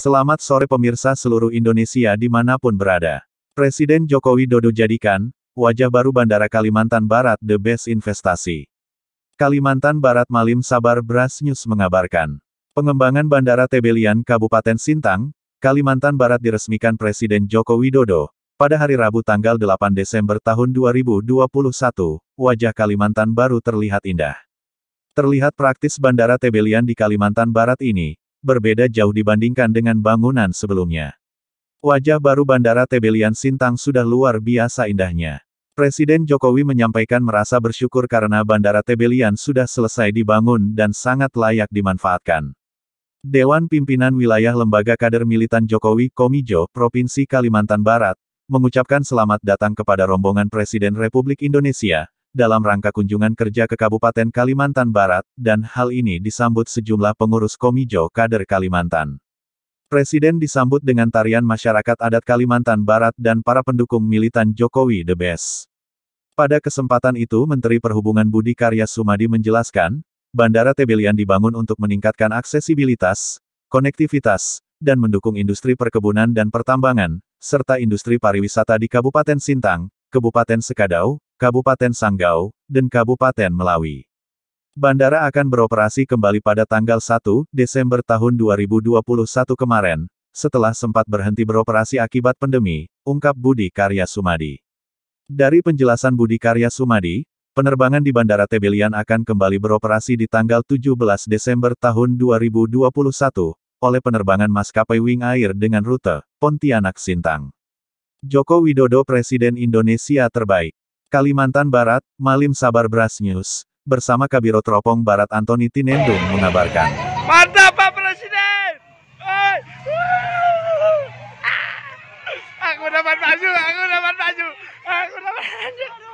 Selamat sore pemirsa seluruh Indonesia dimanapun berada. Presiden Joko Widodo jadikan, wajah baru Bandara Kalimantan Barat the best investasi. Kalimantan Barat Malim Sabar Bras News mengabarkan. Pengembangan Bandara Tebelian Kabupaten Sintang, Kalimantan Barat diresmikan Presiden Joko Widodo, pada hari Rabu tanggal 8 Desember tahun 2021, wajah Kalimantan baru terlihat indah. Terlihat praktis Bandara Tebelian di Kalimantan Barat ini, berbeda jauh dibandingkan dengan bangunan sebelumnya. Wajah baru Bandara Tebelian Sintang sudah luar biasa indahnya. Presiden Jokowi menyampaikan merasa bersyukur karena Bandara Tebelian sudah selesai dibangun dan sangat layak dimanfaatkan. Dewan Pimpinan Wilayah Lembaga Kader Militan Jokowi Komijo, Provinsi Kalimantan Barat, mengucapkan selamat datang kepada rombongan Presiden Republik Indonesia, dalam rangka kunjungan kerja ke Kabupaten Kalimantan Barat, dan hal ini disambut sejumlah pengurus Komijo kader Kalimantan. Presiden disambut dengan tarian masyarakat adat Kalimantan Barat dan para pendukung militan Jokowi The Best. Pada kesempatan itu Menteri Perhubungan Budi Karya Sumadi menjelaskan, Bandara Tebelian dibangun untuk meningkatkan aksesibilitas, konektivitas, dan mendukung industri perkebunan dan pertambangan, serta industri pariwisata di Kabupaten Sintang, Kabupaten Sekadau, Kabupaten Sanggau, dan Kabupaten Melawi. Bandara akan beroperasi kembali pada tanggal 1 Desember tahun 2021 kemarin, setelah sempat berhenti beroperasi akibat pandemi, ungkap Budi Karya Sumadi. Dari penjelasan Budi Karya Sumadi, penerbangan di Bandara Tebelian akan kembali beroperasi di tanggal 17 Desember tahun 2021, oleh penerbangan maskapai Wing Air dengan rute Pontianak Sintang. Joko Widodo Presiden Indonesia Terbaik Kalimantan Barat, Malim Sabar Bras News, bersama Kabiro Teropong Barat Antoni Tinendung mengabarkan. Mantap Pak Presiden! Oi. Ah! Aku dapat maju, aku dapat maju, aku dapat maju.